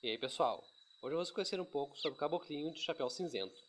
E aí pessoal, hoje vamos conhecer um pouco sobre o caboclinho de chapéu cinzento.